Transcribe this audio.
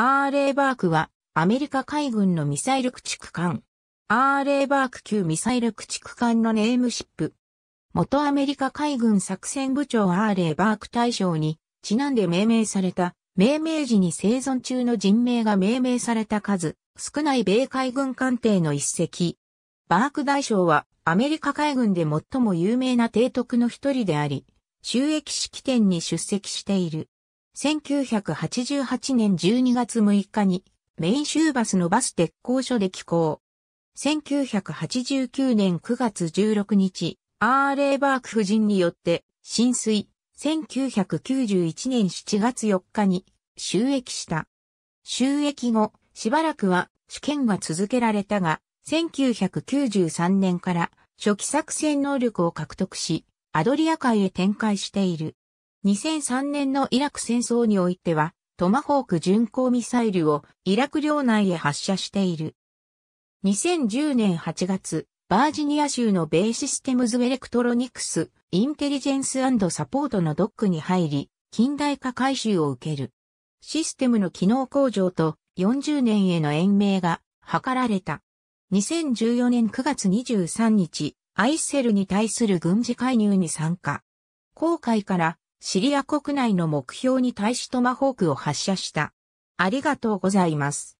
アーレイバークは、アメリカ海軍のミサイル駆逐艦。アーレイバーク級ミサイル駆逐艦のネームシップ。元アメリカ海軍作戦部長アーレイバーク大将に、ちなんで命名された、命名時に生存中の人命が命名された数、少ない米海軍艦艇の一隻。バーク大将は、アメリカ海軍で最も有名な提督の一人であり、収益式典に出席している。1988年12月6日にメイン州バスのバス鉄工所で寄港。1989年9月16日、アーレーバーク夫人によって浸水。1991年7月4日に収益した。収益後、しばらくは試験が続けられたが、1993年から初期作戦能力を獲得し、アドリア海へ展開している。2003年のイラク戦争においては、トマホーク巡航ミサイルをイラク領内へ発射している。2010年8月、バージニア州のベーシステムズ・エレクトロニクス・インテリジェンスサポートのドックに入り、近代化改修を受ける。システムの機能向上と40年への延命が図られた。2014年9月23日、アイセルに対する軍事介入に参加。後悔からシリア国内の目標に対しトマホークを発射した。ありがとうございます。